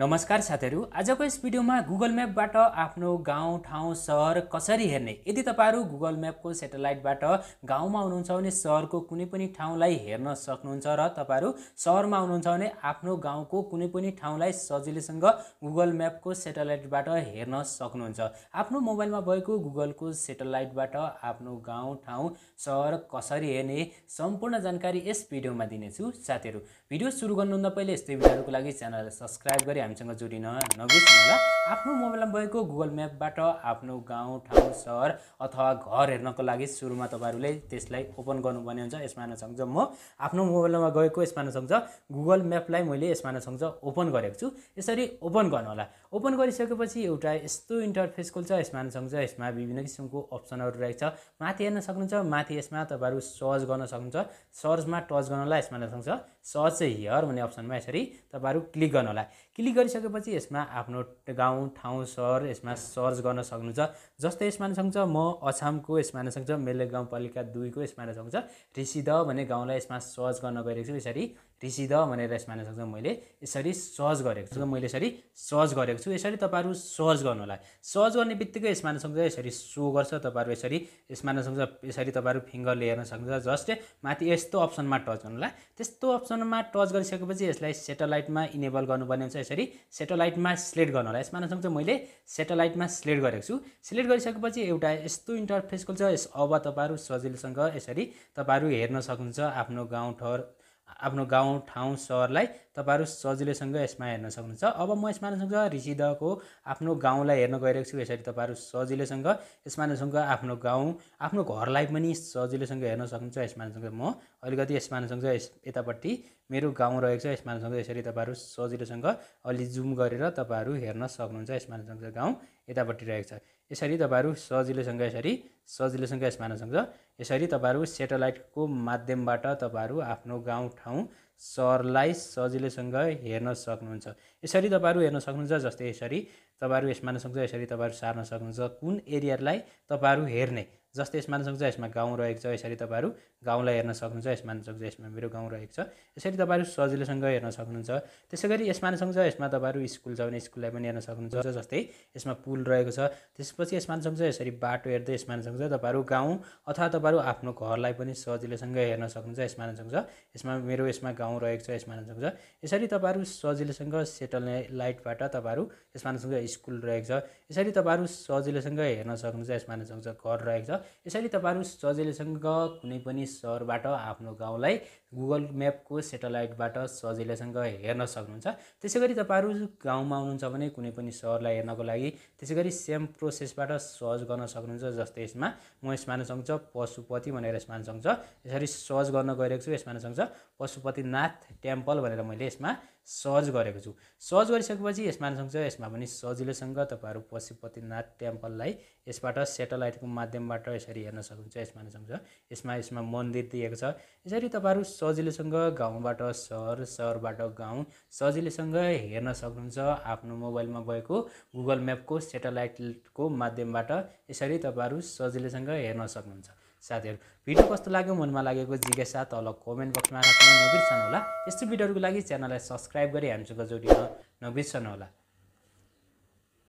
नमस्कार साथीहरू आजको यस भिडियोमा गुगल म्यापबाट आफ्नो गाउँ ठाउँ सहर कसरी हेर्ने यदि तपाईँहरू गुगल म्यापको सेटेलाइटबाट गाउँमा हुनुहुन्छ भने सहरको कुनै पनि ठाउँलाई हेर्न सक्नुहुन्छ र तपाईँहरू सहरमा हुनुहुन्छ भने आफ्नो गाउँको कुनै पनि ठाउँलाई सजिलैसँग गुगल म्यापको सेटेलाइटबाट हेर्न सक्नुहुन्छ आफ्नो मोबाइलमा भएको गुगलको सेटेलाइटबाट आफ्नो गाउँ ठाउँ सहर कसरी हेर्ने सम्पूर्ण जानकारी यस भिडियोमा दिनेछु साथीहरू भिडियो सुरु गर्नुभन्दा पहिले यस्तै भिडियोहरूको लागि च्यानललाई सब्सक्राइब गरी हामीसँग जोडिन होला आफ्नो मोबाइलमा भएको गुगल म्यापबाट आफ्नो गाउँ ठाउँ सहर अथवा घर हेर्नको लागि सुरुमा तपाईँहरूले त्यसलाई ओपन गर्नुपर्ने हुन्छ यसमा सक्छ म आफ्नो मोबाइलमा गएको यसमा सक्छ गुगल म्यापलाई मैले यसमा सक्छ ओपन गरेको छु यसरी ओपन गर्नु होला ओपन गरिसकेपछि एउटा यस्तो इन्टरफेस खोल्छ यसमा सक्छ यसमा विभिन्न किसिमको अप्सनहरू रहेको छ माथि हेर्न सक्नुहुन्छ माथि यसमा तपाईँहरू सर्च गर्न सक्नुहुन्छ सर्चमा टच गर्नुहोला यसमा सक्छ सर्च हियर भन्ने अप्सनमा यसरी तपाईँहरू क्लिक गर्नुहोला क्लिक गरिसकेपछि यसमा आफ्नो गाउँ ठाउँ सहर यसमा सर्च गर्न सक्नुहुन्छ जस्तै यसमा सक्छ म अछामको यसमा सक्छ मेले गाउँपालिका दुईको यसमा सक्छ ऋषिद भने गाउँलाई यसमा सर्च गर्न गइरहेको छु यसरी ऋषिद भनेर यसमा सक्छ मैले यसरी सर्च गरेको छु मैले यसरी सर्च गरेको छु यसरी तपाईँहरू सर्च गर्नुहोला सर्च गर्ने बित्तिकै यसमा सक्छ यसरी सो गर्छ तपाईँहरू यसरी यसमा सक्छ यसरी तपाईँहरू फिङ्गरले हेर्न सक्नुहुन्छ जस्ट माथि यस्तो अप्सनमा टच गर्नु होला त्यस्तो अप्सनमा टच गरिसकेपछि यसलाई सेटेलाइटमा इनेबल गर्नुपर्ने हुन्छ यसरी फेरि सेटेलाइटमा सिलेक्ट गर्नु होला यसमा नसम्म चाहिँ मैले सेटेलाइटमा सिलेक्ट गरेको छु सिलेक्ट गरिसकेपछि एउटा यस्तो इन्टरफेस खोल्छ यस अब तपाईँहरू सजिलोसँग यसरी तपाईँहरू हेर्न सक्नुहुन्छ आफ्नो गाउँठर आफ्नो गाउँ ठाउँ सहरलाई तपाईँहरू सजिलैसँग यसमा हेर्न सक्नुहुन्छ अब म यसमा नसँग ऋषिदको आफ्नो गाउँलाई हेर्न गइरहेको छु यसरी तपाईँहरू सजिलैसँग यसमा नसँग आफ्नो गाउँ आफ्नो घरलाई पनि सजिलैसँग हेर्न सक्नुहुन्छ यसमा नसँग म अलिकति यसमा नसँग यस यतापट्टि मेरो गाउँ रहेको छ यसमानसँग यसरी तपाईँहरू सजिलोसँग अलि जुम गरेर तपाईँहरू हेर्न सक्नुहुन्छ यसमानसँग गाउँ यतापट्टि रहेको छ यसरी तपाईँहरू सजिलोसँग यसरी सजिलोसँग यसमानसँग यसरी तपाईँहरू सेटेलाइटको माध्यमबाट तपाईँहरू आफ्नो गाउँ ठाउँ सहरलाई सजिलोसँग हेर्न सक्नुहुन्छ यसरी तपाईँहरू हेर्न सक्नुहुन्छ जस्तै यसरी तपाईँहरू यसमा यसमानसँग यसरी तपाईँहरू सार्न सक्नुहुन्छ कुन एरियालाई तपाईँहरू हेर्ने जस्तै यसमा सक्छ यसमा गाउँ रहेको छ यसरी तपाईँहरू गाउँलाई हेर्न सक्नुहुन्छ यसमा सक्छ यसमा मेरो गाउँ रहेको छ यसरी तपाईँहरू सजिलोसँग हेर्न सक्नुहुन्छ त्यसै गरी यसमा सक्छ यसमा तपाईँहरू स्कुल छ भने स्कुललाई पनि हेर्न सक्नुहुन्छ जस्तै यसमा पुल रहेको छ त्यसपछि यसमा सक्छ यसरी बाटो हेर्दै यसमा सक्छ तपाईँहरू गाउँ अथवा तपाईँहरू आफ्नो घरलाई पनि सजिलोसँग हेर्न सक्नुहुन्छ यसमा सक्छ यसमा मेरो यसमा गाउँ रहेको छ यसमा सक्छ यसरी तपाईँहरू सजिलोसँग सेटल लाइटबाट तपाईँहरू यसमा सक्छ स्कुल रहेको छ यसरी तपाईँहरू सजिलोसँग हेर्न सक्नुहुन्छ यसमा सक्छ घर रहेको छ यसरी तपाईँहरू सजिलैसँग कुनै पनि सहरबाट आफ्नो गाउँलाई गुगल म्यापको सेटेलाइटबाट सजिलैसँग हेर्न सक्नुहुन्छ त्यसै गरी तपाईँहरू गाउँमा आउनुहुन्छ भने कुनै पनि सहरलाई हेर्नको लागि त्यसै गरी सेम प्रोसेसबाट सर्च गर्न सक्नुहुन्छ जस्तै यसमा म यसमा सक्छ पशुपति भनेर यसमा सक्छ यसरी सर्च गर्न गइरहेको छु यसमा सक्छ पशुपतिनाथ टेम्पल भनेर मैले यसमा सर्च गरेको छु सर्च गरिसकेपछि यसमा सँगछ यसमा पनि सजिलैसँग तपाईँहरू पशुपतिनाथ टेम्पललाई यसबाट सेटेलाइटको माध्यमबाट यसरी हेर्न सक्नुहुन्छ यसमा सँगछ यसमा यसमा मन्दिर दिएको छ यसरी तपाईँहरू सजिलोसँग गाउँबाट सहर सहरबाट गाउँ सजिलैसँग हेर्न सक्नुहुन्छ आफ्नो मोबाइलमा भएको गुगल म्यापको सेटेलाइटको माध्यमबाट यसरी तपाईँहरू सजिलैसँग हेर्न सक्नुहुन्छ साथीहरू भिडियो कस्तो लाग्यो मनमा लागेको जिज्ञासा तल कमेन्ट बक्समा राख्न नबिर्सनु होला यस्तो भिडियोहरूको लागि च्यानललाई सब्सक्राइब गरी हामीसँग जोडिन नबिर्सनु होला